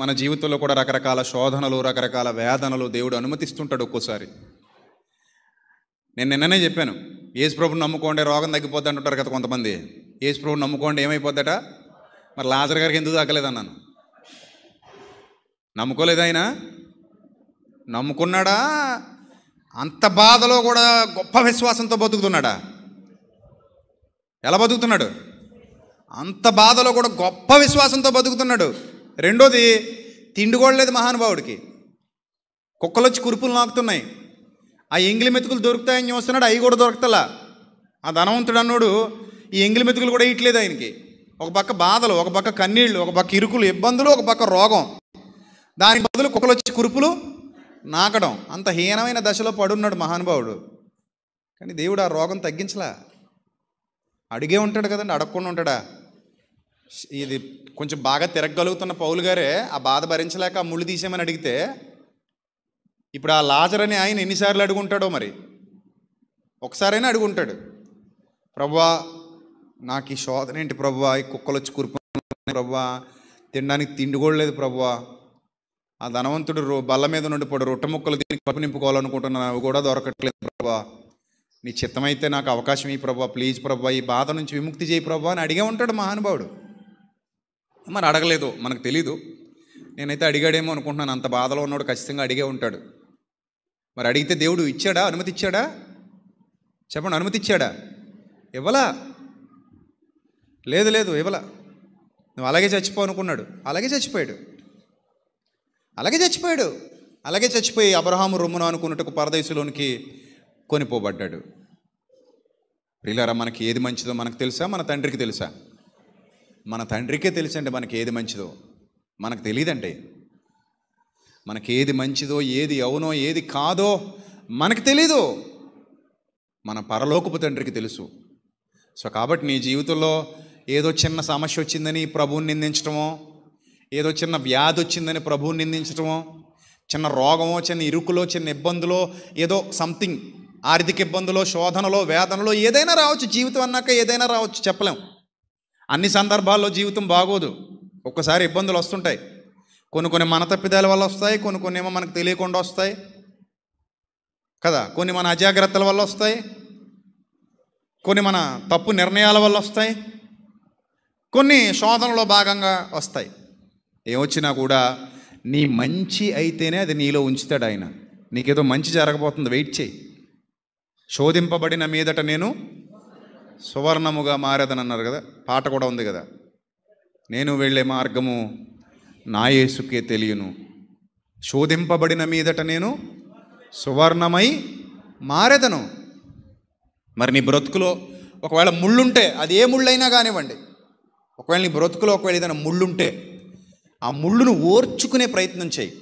మన జీవితంలో కూడా రకరకాల శోధనలు రకరకాల వేదనలు దేవుడు అనుమతిస్తుంటాడు ఒక్కోసారి నేను నిన్ననే చెప్పాను ఏసు ప్రభుని నమ్ముకోండి రోగం తగ్గిపోద్ది అంటుంటారు కదా కొంతమంది ఏసు ప్రభుని నమ్ముకోండి ఏమైపోద్దట మరి లాజర్ గారికి ఎందుకు తగ్గలేదన్నాను నమ్ముకోలేదు ఆయన నమ్ముకున్నాడా అంత బాధలో కూడా గొప్ప విశ్వాసంతో బతుకుతున్నాడా ఎలా బతుకుతున్నాడు అంత బాధలో కూడా గొప్ప విశ్వాసంతో బతుకుతున్నాడు రెండోది తిండి కూడా లేదు మహానుభావుడికి కుక్కలు వచ్చి కురుపులు నాకుతున్నాయి ఆ ఎంగిలి మెతుకులు దొరుకుతాయని చూస్తున్నాడు అవి కూడా దొరకతలా ఆ ధనవంతుడు అన్నోడు ఈ ఎంగిలి మెతుకులు కూడా ఇయట్లేదు ఆయనకి ఒక పక్క బాధలు ఒక పక్క కన్నీళ్ళు ఒక పక్క ఇరుకులు ఇబ్బందులు ఒక పక్క రోగం దాని బదులు కుక్కలు వచ్చి కురుపులు నాకడం అంత హీనమైన దశలో పడున్నాడు మహానుభావుడు కానీ దేవుడు ఆ రోగం తగ్గించలా అడిగే ఉంటాడు కదండి అడగకుండా ఉంటాడా ఇది కొంచెం బాగా తిరగగలుగుతున్న పౌలు గారే ఆ బాధ భరించలేక ముళ్ళు తీసేయమని అడిగితే ఇప్పుడు ఆ లాజర్ అని ఆయన ఎన్నిసార్లు అడుగుంటాడో మరి ఒకసారైనా అడుగుంటాడు ప్రభా నాకు ఈ శోధన ఏంటి ప్రభా ఈ కుక్కలు వచ్చి కురిపోయి ప్రభా తినడానికి తిండి కూడా లేదు ప్రభా ఆ ధనవంతుడు రో బల్ల మీద నుండి పడు రొట్టె ముక్కలు తిని కప్పు నింపుకోవాలనుకుంటున్నాను అవి కూడా దొరకట్లేదు ప్రభా నీ చిత్తమైతే నాకు అవకాశం ఈ ప్రభా ప్లీజ్ ప్రభా ఈ బాధ నుంచి విముక్తి చేయి ప్రభా అని అడిగే ఉంటాడు మహానుభావుడు మరి అడగలేదు మనకు తెలీదు నేనైతే అడిగాడేమో అనుకుంటున్నాను అంత బాధలో ఉన్నాడు ఖచ్చితంగా అడిగే ఉంటాడు మరి అడిగితే దేవుడు ఇచ్చాడా అనుమతి ఇచ్చాడా చెప్పండి అనుమతి ఇచ్చాడా ఇవ్వలా లేదు లేదు ఇవ్వలా నువ్వు అలాగే చచ్చిపో అనుకున్నాడు అలాగే చచ్చిపోయాడు అలాగే చచ్చిపోయాడు అలాగే చచ్చిపోయి అబ్రహాము రొమ్మున అనుకున్నట్టుకు పరదేశంలోనికి కొనిపోబడ్డాడు ప్రియులారా మనకి ఏది మంచిదో మనకు తెలుసా మన తండ్రికి తెలుసా మన తండ్రికే తెలుసండి మనకి ఏది మంచిదో మనకు తెలియదండి మనకి ఏది మంచిదో ఏది అవునో ఏది కాదో మనకు తెలీదు మన పరలోకపు తండ్రికి తెలుసు సో కాబట్టి నీ జీవితంలో ఏదో చిన్న సమస్య వచ్చిందని ప్రభువుని నిందించడమో ఏదో చిన్న వ్యాధి వచ్చిందని ప్రభువుని నిందించడమో చిన్న రోగమో చిన్న ఇరుకులో చిన్న ఇబ్బందులో ఏదో సంథింగ్ ఆర్థిక ఇబ్బందులో శోధనలో వేదనలో ఏదైనా రావచ్చు జీవితం అన్నాక ఏదైనా రావచ్చు చెప్పలేం అన్ని సందర్భాల్లో జీవితం బాగోదు ఒక్కసారి ఇబ్బందులు వస్తుంటాయి కొన్ని కొన్ని మన తప్పిదాల వల్ల వస్తాయి కొన్ని కొన్ని ఏమో మనకు తెలియకుండా వస్తాయి కదా కొన్ని మన అజాగ్రత్తల వల్ల వస్తాయి కొన్ని మన తప్పు నిర్ణయాల వల్ల వస్తాయి కొన్ని శోధనలో భాగంగా వస్తాయి ఏమొచ్చినా కూడా నీ మంచి అయితేనే అది నీలో ఉంచుతాడు ఆయన నీకేదో మంచి జరగబోతుంది వెయిట్ చేయి శోధింపబడిన మీదట నేను సువర్ణముగా మారేదని అన్నారు కదా పాట కూడా ఉంది కదా నేను వెళ్ళే మార్గము నా తెలియను శోధింపబడిన మీదట నేను సువర్ణమై మారేదను మరి నీ బ్రతుకులో ఒకవేళ ముళ్ళుంటే అది ఏ ముళ్ళైనా కానివ్వండి ఒకవేళ నీ బ్రతుకులో ఒకవేళ ఏదైనా ముళ్ళుంటే ఆ ముళ్ళును ఓర్చుకునే ప్రయత్నం చేయి